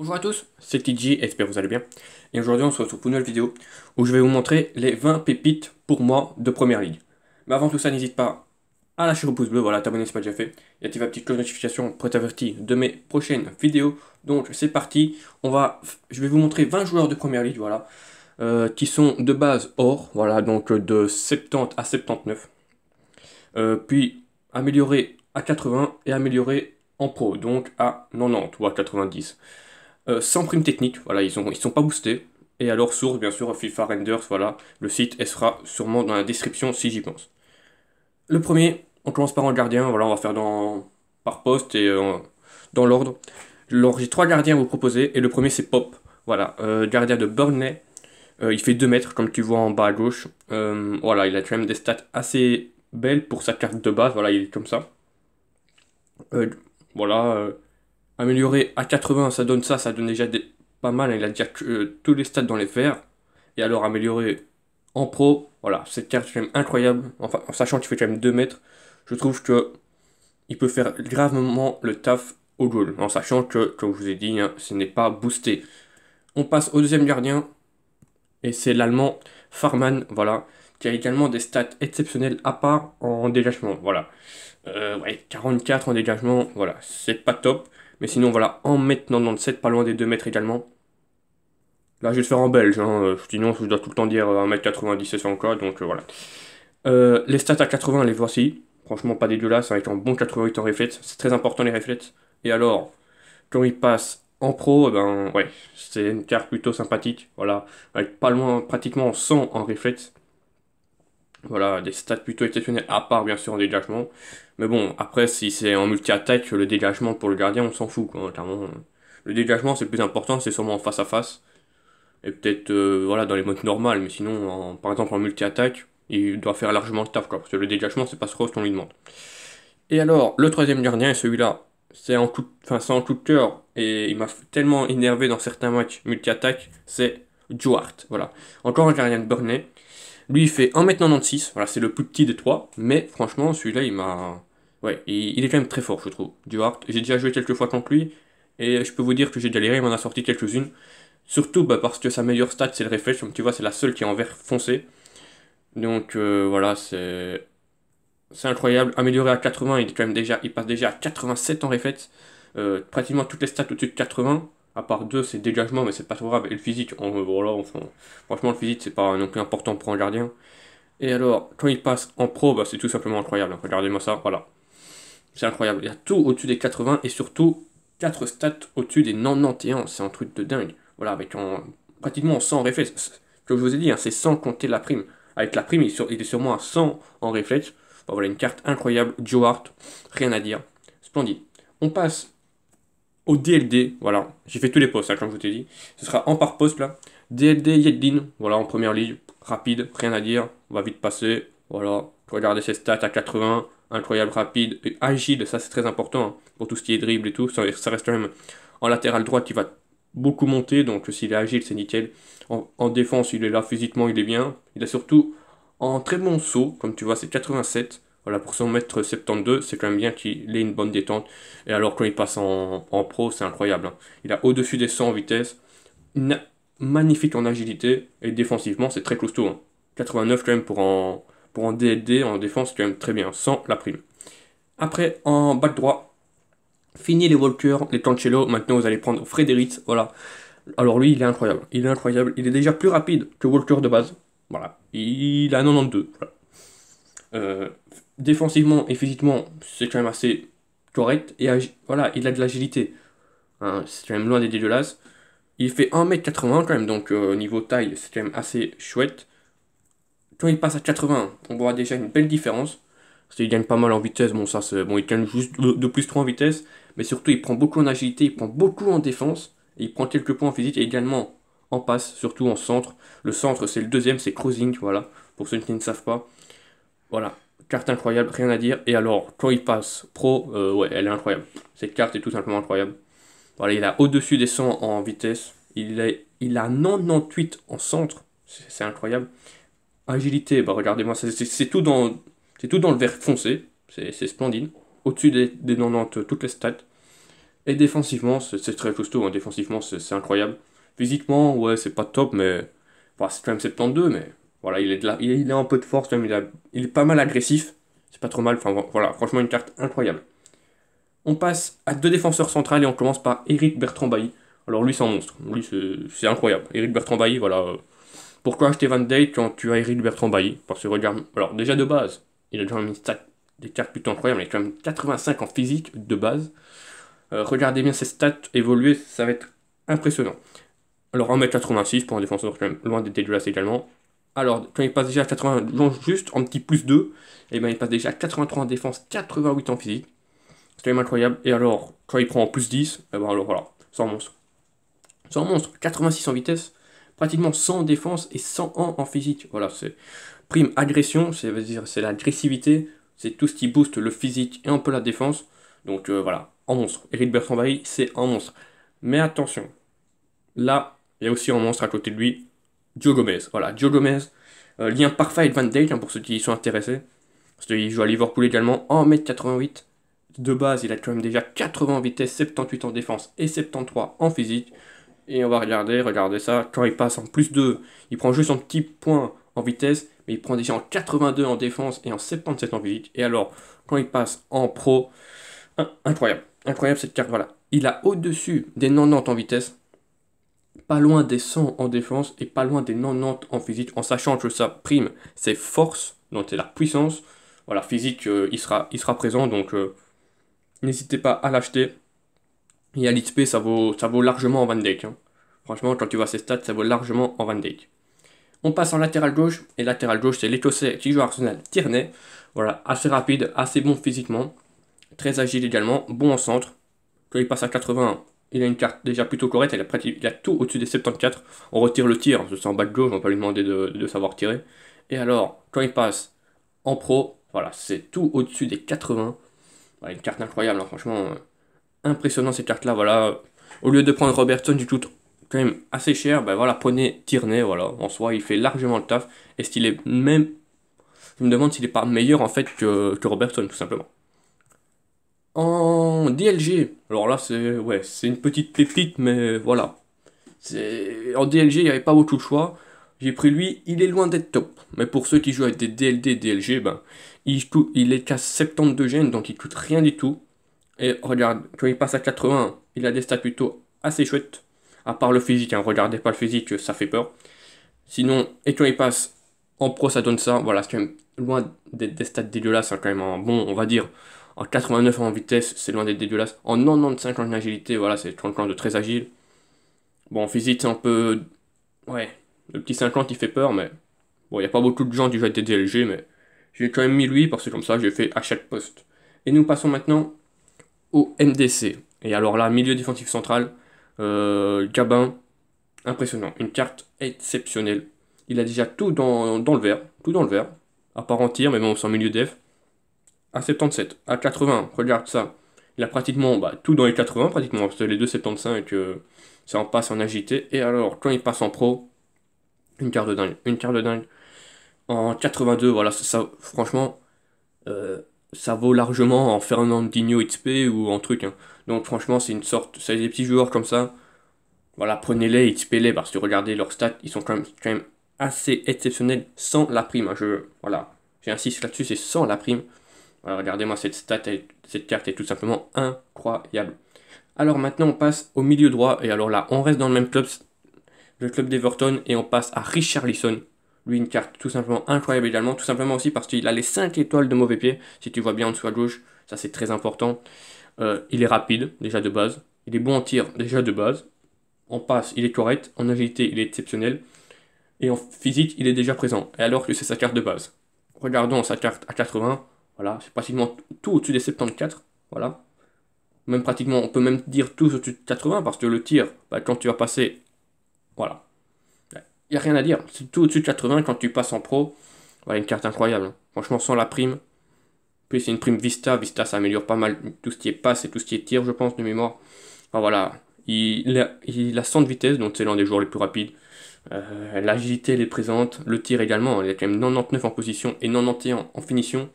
Bonjour à tous, c'est TJ, j'espère que vous allez bien. Et aujourd'hui on se retrouve pour une nouvelle vidéo où je vais vous montrer les 20 pépites pour moi de première ligue. Mais avant tout ça, n'hésite pas à lâcher le pouce bleu, voilà, t'abonner si pas déjà fait, et activer la petite cloche de notification pour être averti de mes prochaines vidéos. Donc c'est parti, on va, je vais vous montrer 20 joueurs de première ligue, voilà, euh, qui sont de base or, voilà, donc euh, de 70 à 79. Euh, puis améliorer à 80 et améliorer en pro, donc à 90 ou à 90. Euh, sans prime technique. Voilà, ils ne ils sont pas boostés. Et alors source, bien sûr, FIFA Renders, voilà, le site, sera sûrement dans la description si j'y pense. Le premier, on commence par un gardien, voilà, on va faire dans, par poste et euh, dans l'ordre. J'ai trois gardiens à vous proposer, et le premier c'est Pop, voilà, euh, gardien de Burnley. il fait 2 mètres, comme tu vois en bas à gauche. voilà, il a quand même des stats assez belles pour sa carte de base, voilà, il est comme ça. voilà, Amélioré à 80, ça donne ça, ça donne déjà pas mal. Hein, il a déjà euh, tous les stats dans les verts. Et alors amélioré en pro, voilà, cette carte quand même incroyable. Enfin, en sachant qu'il fait quand même 2 mètres, je trouve que il peut faire gravement le taf au goal. En sachant que, comme je vous ai dit, hein, ce n'est pas boosté. On passe au deuxième gardien. Et c'est l'allemand Farman, voilà, qui a également des stats exceptionnelles à part en dégagement. Voilà. Euh, ouais, 44 en dégagement, voilà, c'est pas top. Mais sinon, voilà, en maintenant 97 pas loin des 2 mètres également. Là, je vais le faire en belge, hein, euh, sinon je dois tout le temps dire 1m90 euh, c'est encore, donc euh, voilà. les stats à 80, les voici. Franchement, pas dégueulasse, hein, avec un bon 88 en réflexe. C'est très important les réflexes. Et alors, quand il passe en pro, eh ben ouais, c'est une carte plutôt sympathique. Voilà, avec pas loin, pratiquement 100 en réflexe. Voilà, des stats plutôt exceptionnelles, à part bien sûr en dégagement. Mais bon, après, si c'est en multi-attaque, le dégagement pour le gardien, on s'en fout, quoi, clairement. Euh, le dégagement, c'est le plus important, c'est sûrement en face à face. Et peut-être, euh, voilà, dans les modes normales, mais sinon, par exemple, en multi-attaque, il doit faire largement le taf, quoi, parce que le dégagement, c'est pas ce qu'on lui demande. Et alors, le troisième gardien, celui-là, c'est en coup, enfin, c'est en coup de cœur, et il m'a tellement énervé dans certains matchs multi-attaque, c'est Duarte, voilà. Encore un gardien de Burnet lui, il fait 1m96, voilà, c'est le plus petit des trois, mais franchement, celui-là, il m'a. il, est quand même très fort, je trouve. du hard. j'ai déjà joué quelques fois contre lui, et je peux vous dire que j'ai galéré, il m'en a sorti quelques-unes. Surtout bah, parce que sa meilleure stat, c'est le réflexe, comme tu vois, c'est la seule qui est en vert foncé. Donc euh, voilà, c'est. C'est incroyable. Amélioré à 80, il, est quand même déjà, il passe déjà à 87 en réflexe. Euh, pratiquement toutes les stats au-dessus de 80 à part deux, c'est dégagement, mais c'est pas trop grave. Et le physique, voilà, franchement, le physique, c'est pas non plus important pour un gardien. Et alors, quand il passe en pro, bah, c'est tout simplement incroyable. Regardez-moi ça, voilà. C'est incroyable. Il y a tout au-dessus des 80 et surtout 4 stats au-dessus des 91. C'est un truc de dingue. Voilà, avec en, pratiquement 100 réflexes. Comme je vous ai dit, hein, c'est sans compter la prime. Avec la prime, il, sur, est sûrement à 100 en réflexe. Bah, voilà, une carte incroyable. Joe Hart, rien à dire. Splendide. On passe au DLD. Voilà, j'ai fait tous les postes, hein, comme je vous ai dit. Ce sera en par poste là. DLD Yedlin, voilà, en première ligne, rapide, rien à dire, on va vite passer. Voilà, regardez ses stats à 80, incroyable, rapide et agile, ça c'est très important hein, pour tout ce qui est dribble et tout. Ça, reste quand même en latéral droite qui va beaucoup monter, donc s'il est agile, c'est nickel. En, défense, il est là physiquement, il est bien. Il a surtout en très bon saut, comme tu vois, c'est 87. Voilà, pour son mètre 72, c'est quand même bien qu'il ait une bonne détente. Et alors quand il passe en, pro, c'est incroyable. Hein. Il a au-dessus des 100 en vitesse, magnifique en agilité, et défensivement, c'est très costaud. 89 hein. quand même pour en, pour en DLD, en défense, quand même très bien, sans la prime. Après, en bas droit, fini les Walkers, les Cancelo, maintenant vous allez prendre Frédéric, voilà. Alors lui, il est incroyable, il est incroyable, il est déjà plus rapide que Walker de base, voilà. Il a 92, voilà. Euh, défensivement et physiquement, c'est quand même assez correct. Et voilà, il a de l'agilité. Hein, c'est quand même loin des dégueulasses. Il fait 1m80 quand même, donc euh, niveau taille, c'est quand même assez chouette. Quand il passe à 80, on voit déjà une belle différence. c'est gagne pas mal en vitesse, bon ça c'est bon, il gagne juste de, plus 3 en vitesse, mais surtout il prend beaucoup en agilité, il prend beaucoup en défense, et il prend quelques points en physique et également en passe, surtout en centre. Le centre c'est le deuxième, c'est Crossing, voilà, pour ceux qui ne savent pas. Voilà, carte incroyable, rien à dire. Et alors, quand il passe pro, euh, ouais, elle est incroyable. Cette carte est tout simplement incroyable. Voilà, il a au-dessus des 100 en vitesse. Il, est, il a 98 en centre. C'est incroyable. Agilité, bah regardez-moi, c'est tout, dans, tout dans le vert foncé. C'est splendide. Au-dessus des, 90, toutes les stats. Et défensivement, c'est très costaud. Hein. Défensivement, c'est incroyable. Physiquement, ouais, c'est pas top, mais. Bah, c'est quand même 72, mais voilà, il est, de il, est, un peu de force, mais il, est pas mal agressif. C'est pas trop mal. Enfin voilà, franchement, une carte incroyable. On passe à deux défenseurs centrales et on commence par Eric Bertrand Bailly. Alors lui, c'est un monstre. Lui, c'est incroyable. Eric Bertrand Bailly, voilà. Euh, pourquoi acheter Van Dijk quand tu as Eric Bertrand Bailly Parce que regarde, alors déjà de base, il a déjà mis des cartes plutôt incroyables. Il a quand même 85 en physique de base. Euh, regardez bien ses stats évoluer, ça va être impressionnant. Alors 1m86 pour un défenseur quand même loin d'être dégueulasse également. Alors, quand il passe déjà à 80, juste en petit plus 2, et eh ben il passe déjà à 83 en défense, 88 en physique. C'est quand même incroyable. Et alors, quand il prend en plus 10, et eh ben alors voilà, c'est un monstre. C'est un monstre, 86 en vitesse, pratiquement 100 en défense et 100 en, en physique. Voilà, c'est prime agression, c'est-à-dire c'est l'agressivité, c'est tout ce qui booste le physique et un peu la défense. Donc euh, voilà, en monstre. Eric Bertrand c'est un monstre. Mais attention, là, il y a aussi un monstre à côté de lui, Joe Gomez, voilà, Joe Gomez, euh, lien parfait Van Dijk hein, pour ceux qui y sont intéressés. Parce qu'il joue à Liverpool également, 1m88. De base, il a quand même déjà 80 en vitesse, 78 en défense et 73 en physique. Et on va regarder, regarder ça, quand il passe en plus 2, il prend juste un petit point en vitesse, mais il prend déjà en 82 en défense et en 77 en physique. Et alors, quand il passe en pro, hein, incroyable, incroyable cette carte, voilà. Il a au-dessus des 90 en vitesse, pas loin des 100 en défense et pas loin des 90 en physique, en sachant que sa prime, c'est force, donc c'est la puissance. Voilà, physique, euh, il, sera, il sera présent, donc euh, n'hésitez pas à l'acheter. Et à l'XP, ça vaut, ça vaut largement en Van Dijk. Hein. Franchement, quand tu vois ses stats, ça vaut largement en Van Dijk. On passe en latéral gauche, et latéral gauche, c'est l'Écossais qui joue Arsenal, Tierney. Voilà, assez rapide, assez bon physiquement, très agile également, bon en centre. Quand il passe à 80, il a une carte déjà plutôt correcte, il a, il a tout au-dessus des 74. On retire le tir, je en bas de gauche, on va pas lui demander de, savoir tirer. Et alors, quand il passe en pro, voilà, c'est tout au-dessus des 80. une carte incroyable, hein, franchement, euh, impressionnant cette carte-là, voilà. Au lieu de prendre Robertson, du tout quand même assez cher, ben voilà, prenez Tierney, voilà. En soi, il fait largement le taf. Est-ce qu'il est même... Je me demande s'il n'est pas meilleur, en fait, que Robertson, tout simplement. En DLG, alors là c'est ouais, c'est une petite pépite, mais voilà. C'est en DLG, il n'y avait pas beaucoup de choix. J'ai pris lui, il est loin d'être top. Mais pour ceux qui jouent avec des DLD, DLG, ben, il, il est qu'à 72 gènes, donc il coûte rien du tout. Et regarde, quand il passe à 80, il a des stats plutôt assez chouettes. À part le physique, hein, regardez pas le physique, ça fait peur. Sinon, et quand il passe en pro, ça donne ça. Voilà, c'est quand même loin des, des stats dégueulasses, c'est hein, quand même. Hein. Bon, on va dire, en 89 en vitesse, c'est loin d'être dégueulasse. En 95 en agilité, voilà, c'est ans de très agile. Bon, en physique, c'est un peu. Ouais, le petit 50 il fait peur, mais. Bon, il n'y a pas beaucoup de gens du jeu des DLG, mais j'ai quand même mis lui parce que comme ça, j'ai fait à chaque poste. Et nous passons maintenant au MDC. Et alors là, milieu défensif central, Gabin, euh, impressionnant. Une carte exceptionnelle. Il a déjà tout dans, le vert, tout dans le vert, à part en tir, mais bon, sans milieu def à 77, à 80, regarde ça. Il a pratiquement bah, tout dans les 80, pratiquement, parce que les 2,75, euh, ça en passe en agité. Et alors, quand il passe en pro, une carte de dingue, une carte de dingue. En 82, voilà, ça, franchement, euh, ça vaut largement en Fernandinho XP ou en truc. Hein. Donc, franchement, c'est une sorte, c'est des petits joueurs comme ça. Voilà, prenez-les, XP-les, parce que regardez leurs stats, ils sont quand même, assez exceptionnels sans la prime. Hein. Je, voilà, j'insiste là-dessus, c'est sans la prime regardez-moi cette stat, cette carte est tout simplement incroyable. Alors maintenant, on passe au milieu droit. Et alors là, on reste dans le même club, le club d'Everton, et on passe à Richarlison. Lui, une carte tout simplement incroyable également. Tout simplement aussi parce qu'il a les 5 étoiles de mauvais pied. Si tu vois bien en dessous à gauche, ça c'est très important. Euh, il est rapide, déjà de base. Il est bon en tir, déjà de base. En passe, il est correct. En agilité, il est exceptionnel. Et en physique, il est déjà présent. Et alors que c'est sa carte de base. Regardons sa carte à 80. Voilà, c'est pratiquement tout au-dessus des 74. Voilà. Même pratiquement, on peut même dire tout au-dessus de 80 parce que le tir, bah, quand tu vas passer. Voilà. Il n'y a rien à dire. C'est tout au-dessus de 80 quand tu passes en pro. Voilà, une carte incroyable. Hein. Franchement, sans la prime. Puis c'est une prime Vista. Vista, ça améliore pas mal tout ce qui est passe et tout ce qui est tir, je pense, de mémoire. voilà. Il a, 100 de vitesse, donc c'est l'un des joueurs les plus rapides. Euh, l'agilité, elle est présente. Le tir également. Il quand même 99 en position et 91 en finition.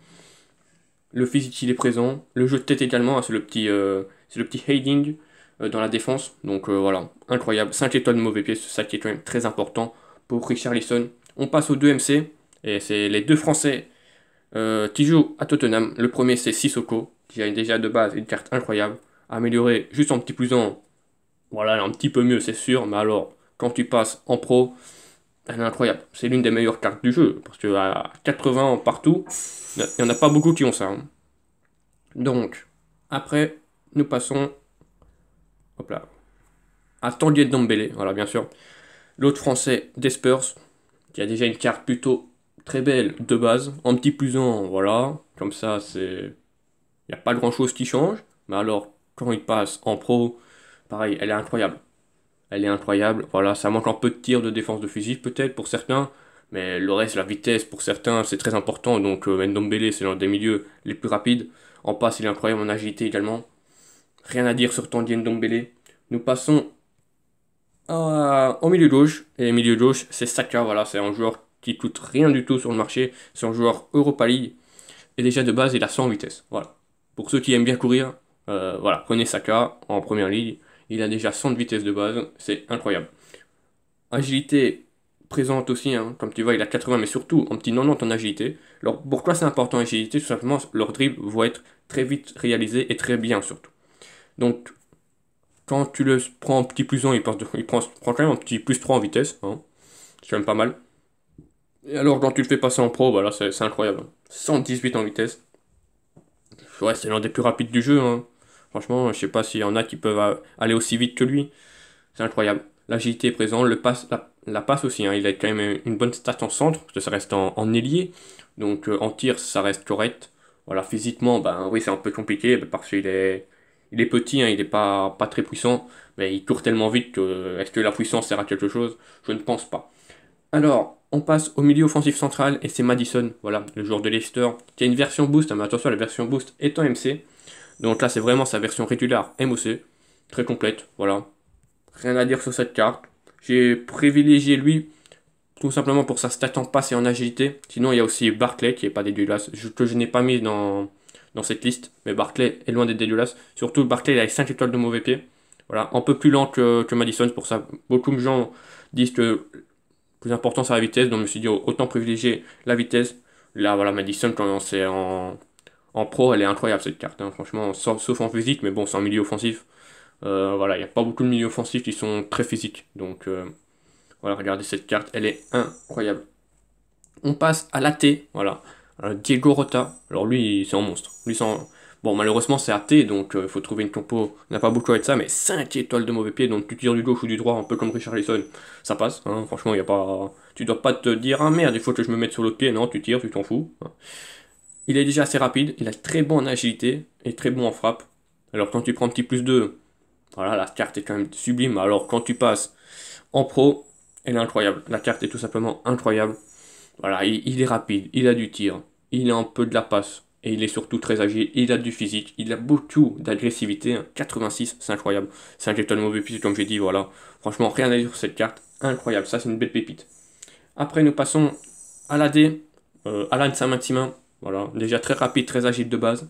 Le physique, il est présent. Le jeu de tête également, hein, c'est le petit, euh, petit Heading euh, dans la défense. Donc euh, voilà, incroyable. 5 étoiles de mauvais c'est ça qui est quand même très important pour Richard On passe aux deux MC. Et c'est les deux Français qui jouent à Tottenham. Le premier, c'est Sissoko, qui a déjà de base une carte incroyable. Améliorée juste en petit plus en. Voilà, un petit peu mieux, c'est sûr. Mais alors, quand tu passes en pro, elle est incroyable. C'est l'une des meilleures cartes du jeu, parce que à 80 partout, il n'y en a pas beaucoup qui ont ça. Hein. Donc, après, nous passons hop là, à Tanguy Dombele, voilà, bien sûr. L'autre français Despers, qui a déjà une carte plutôt très belle de base, en petit plus en, voilà, comme ça, c'est. Il n'y a pas grand chose qui change, mais alors, quand il passe en pro, pareil, elle est incroyable elle est incroyable. Voilà, ça manque un peu de tir de défense de fusil peut-être pour certains, mais le reste, la vitesse pour certains, c'est très important. Donc euh, Ndombele, c'est l'un des milieux les plus rapides. En passe, il est incroyable en agilité également. Rien à dire sur Tandy Ndombele. Nous passons en euh, au milieu gauche. Et milieu gauche, c'est Saka. Voilà, c'est un joueur qui coûte rien du tout sur le marché. C'est un joueur Europa League. Et déjà de base, il a 100 vitesse. Voilà. Pour ceux qui aiment bien courir, euh, voilà, prenez Saka en première ligue. Il a déjà 100 de vitesse de base, c'est incroyable. Agilité présente aussi, hein, comme tu vois, il a 80, mais surtout en petit 90 en agilité. Alors pourquoi c'est important agilité Tout simplement, leur dribbles vont être très vite réalisé et très bien surtout. Donc, quand tu le prends un petit plus 1, il, il prend, quand même un petit plus 3 en vitesse. Hein. C'est quand même pas mal. Et alors, quand tu le fais passer en pro, c'est incroyable. 118 hein. en vitesse. Ouais, c'est l'un des plus rapides du jeu. Hein. Franchement, je sais pas s'il y en a qui peuvent aller aussi vite que lui. C'est incroyable. L'agilité est présente, le passe, la, passe aussi. Hein. Il a quand même une bonne stat en centre, parce que ça reste en, ailier. Donc euh, en tir, ça reste correct. Voilà, physiquement, ben oui, c'est un peu compliqué ben, parce qu'il est, il est petit, hein, il n'est pas, pas très puissant, mais il court tellement vite que est-ce que la puissance sert à quelque chose Je ne pense pas. Alors, on passe au milieu offensif central et c'est Madison, voilà, le joueur de Leicester, qui a une version boost, hein, mais attention, la version boost est en MC. Donc là, c'est vraiment sa version régulière MOC, très complète, voilà. Rien à dire sur cette carte. J'ai privilégié lui tout simplement pour sa stat en passe et en agilité. Sinon, il y a aussi Barclay qui est pas dégueulasse, que je n'ai pas mis dans, dans cette liste, mais Barclay est loin d'être dégueulasse. Surtout, Barclay il a 5 étoiles de mauvais pied. Voilà, un peu plus lent que, que Madison, pour ça, beaucoup de gens disent que plus important c'est la vitesse, donc je me suis dit autant privilégier la vitesse. Là, voilà, Madison, quand c'est en en pro, elle est incroyable cette carte, hein. franchement, sauf, en physique, mais bon, c'est un milieu offensif. Euh, voilà, il n'y a pas beaucoup de milieux offensifs qui sont très physiques. Donc, euh, voilà, regardez cette carte, elle est incroyable. On passe à l'athée, voilà. Euh, Diego Rota, alors lui, c'est un monstre. Lui, un... Bon, malheureusement, c'est athée, donc il faut trouver une compo. On n'a pas beaucoup à être ça, mais 5 étoiles de mauvais pied, donc tu tires du gauche ou du droit, un peu comme Richard Lisson. Ça passe, hein. franchement, il n'y a pas. Tu dois pas te dire, ah merde, il faut que je me mette sur l'autre pied. Non, tu tires, tu t'en fous. Hein il est déjà assez rapide, il a très bon en agilité et très bon en frappe. Alors quand tu prends un petit plus 2, voilà, la carte est quand même sublime. Alors quand tu passes en pro, elle est incroyable. La carte est tout simplement incroyable. Voilà, il, est rapide, il a du tir, il a un peu de la passe. Et il est surtout très agile, il a du physique, il a beaucoup d'agressivité. 86, c'est incroyable. C'est un de mauvais physique comme j'ai dit, voilà. Franchement, rien à dire sur cette carte. Incroyable, ça c'est une belle pépite. Après, nous passons à la D, euh, Saint-Maximin. Voilà, déjà très rapide, très agile de base.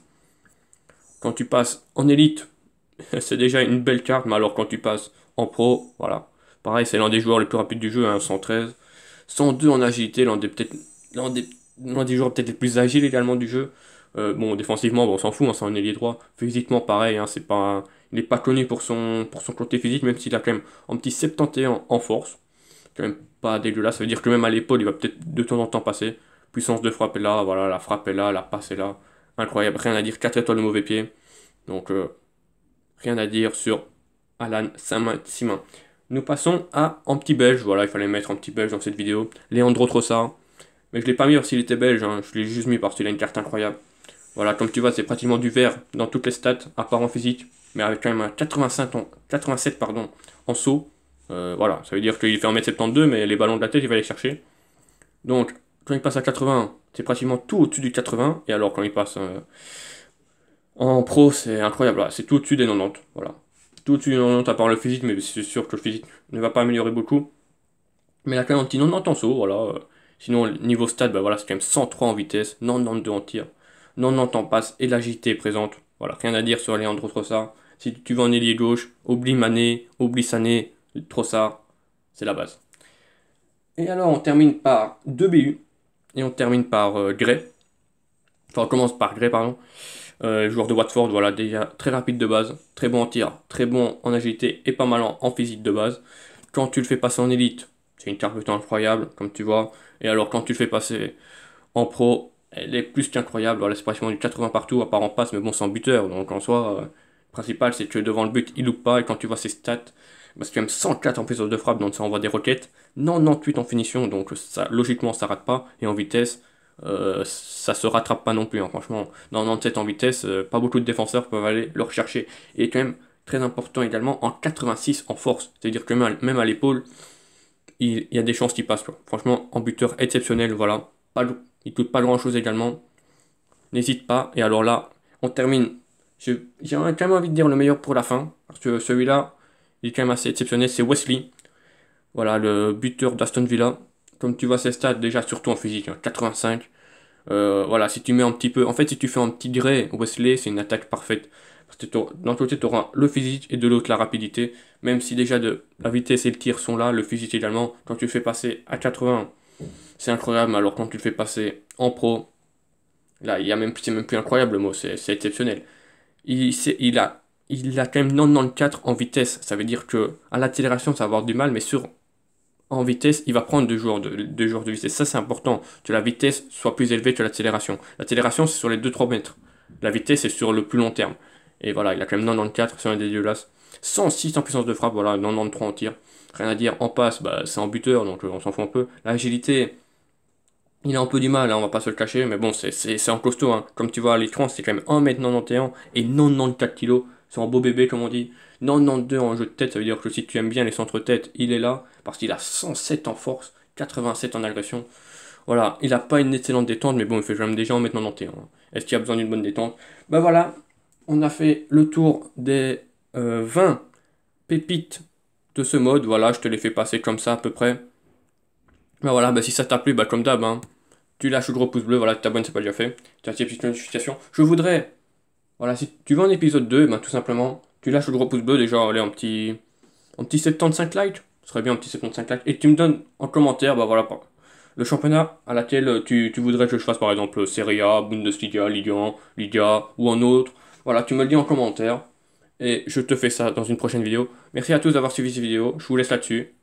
Quand tu passes en élite, c'est déjà une belle carte, mais alors quand tu passes en pro, voilà. Pareil, c'est l'un des joueurs les plus rapides du jeu, 113. Hein, 102 en agilité, l'un des, peut-être, l'un des, joueurs peut-être les plus agiles également du jeu. Euh, bon, défensivement, on s'en fout, hein, c'est un ailier droit. Physiquement, pareil, hein, c'est pas, il n'est pas connu pour son, pour son côté physique, même s'il a quand même un petit 71 en force. Quand même pas dégueulasse, ça veut dire que même à l'épaule, il va peut-être de temps en temps passer. Puissance de frappe est là, voilà, la frappe est là, la passe est là. Incroyable, rien à dire, 4 étoiles de mauvais pied. Donc, euh, rien à dire sur Alan saint Nous passons à un petit belge. Voilà, il fallait mettre un petit belge dans cette vidéo. Léandro Trossard. Mais je ne l'ai pas mis parce qu'il était belge. Hein, je l'ai juste mis parce qu'il a une carte incroyable. Voilà, comme tu vois, c'est pratiquement du vert dans toutes les stats, à part en physique. Mais avec quand même un 85 87 pardon, en saut. Euh, voilà, ça veut dire qu'il fait 1m72, mais les ballons de la tête, il va les chercher. Donc, quand il passe à 80, c'est pratiquement tout au-dessus du 80. Et alors quand il passe euh, en pro, c'est incroyable. c'est tout au-dessus des 90. Voilà. Tout au-dessus des 90 à part le physique, mais c'est sûr que le physique ne va pas améliorer beaucoup. Mais la clé anti 90 en saut, voilà. Sinon, niveau stade, bah voilà, c'est quand même 103 en vitesse, 92 en tir, 90 en passe et l'agilité est présente. Voilà, rien à dire sur autres. Trossard. Si tu veux en ailier gauche, oublie Mané, oublie Sané, Trossard, c'est la base. Et alors, on termine par 2 BU. Et on termine par euh, Enfin, on commence par Gray, pardon. Euh, joueur de Watford, voilà, déjà très rapide de base, très bon en tir, très bon en agilité et pas mal en, physique de base. Quand tu le fais passer en élite, c'est une carte incroyable, comme tu vois. Et alors, quand tu le fais passer en pro, elle est plus qu'incroyable. Voilà, c'est pratiquement du 80 partout, à part en passe, mais bon, sans buteur. Donc en soi, le euh, principal, c'est que devant le but, il loupe pas. Et quand tu vois ses stats, parce que y même 104 en puissance de frappe, donc ça envoie des roquettes, 98 en finition, donc ça, logiquement ça rate pas, et en vitesse, euh, ça se rattrape pas non plus, hein. franchement, 97 en vitesse, euh, pas beaucoup de défenseurs peuvent aller le rechercher, et quand même, très important également, en 86 en force, c'est-à-dire que même à l'épaule, il, y a des chances qu'il passe, franchement, en buteur exceptionnel, voilà, pas, il coûte pas grand chose également, n'hésite pas, et alors là, on termine j'ai quand même envie de dire le meilleur pour la fin, parce que celui-là, il est quand même assez exceptionnel, c'est Wesley. Voilà, le buteur d'Aston Villa. Comme tu vois ses stats, déjà surtout en physique, 85. Hein, euh, voilà, si tu mets un petit peu... En fait, si tu fais un petit gré, Wesley, c'est une attaque parfaite. Parce que d'un côté, tu auras le physique et de l'autre, la rapidité. Même si déjà de, la vitesse et le tir sont là, le physique également, quand tu le fais passer à 80, c'est incroyable. Alors quand tu le fais passer en pro, là, il y a même, c'est même plus incroyable le mot, c'est exceptionnel. Il, il a il a quand même 94 en vitesse. Ça veut dire que à l'accélération, ça va avoir du mal, mais sur en vitesse, il va prendre deux jours de, deux de vitesse. Ça, c'est important que la vitesse soit plus élevée que l'accélération. L'accélération, c'est sur les 2-3 mètres. La vitesse, c'est sur le plus long terme. Et voilà, il a quand même 94, c'est un dégueulasse. 106 en puissance de frappe, voilà, 93 en tir. Rien à dire, en passe, bah, c'est en buteur, donc euh, on s'en fout un peu. L'agilité, il a un peu du mal, hein, on va pas se le cacher, mais bon, c'est en costaud. Hein. Comme tu vois à l'écran, c'est quand même 1m91 et 94 kg. C'est beau bébé, comme on dit. 92 en jeu de tête, ça veut dire que si tu aimes bien les centres-tête, il est là, parce qu'il a 107 en force, 87 en agression. Voilà, il n'a pas une excellente détente, mais bon, il fait quand même déjà en mettre 91. Est-ce qu'il a besoin d'une bonne détente Bah ben voilà, on a fait le tour des 20 euh, pépites de ce mode. Voilà, je te les fais passer comme ça à peu près. Bah voilà, ben si ça t'a plu, bah comme d'hab, hein. tu lâches le gros pouce bleu, voilà, tu t'abonnes, c'est pas déjà fait. Tu as une notifications. Je voudrais voilà, si tu veux un épisode 2, eh ben, tout simplement, tu lâches le gros pouce bleu, déjà, allez, un petit, 75 likes, ce serait bien un petit 75 likes, et tu me donnes en commentaire, bah voilà, bah, le championnat à laquelle tu, voudrais que je fasse, par exemple, Serie A, Bundesliga, Ligue 1, ou un autre, voilà, tu me le dis en commentaire, et je te fais ça dans une prochaine vidéo. Merci à tous d'avoir suivi cette vidéo, je vous laisse là-dessus,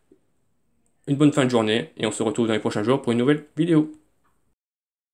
une bonne fin de journée, et on se retrouve dans les prochains jours pour une nouvelle vidéo.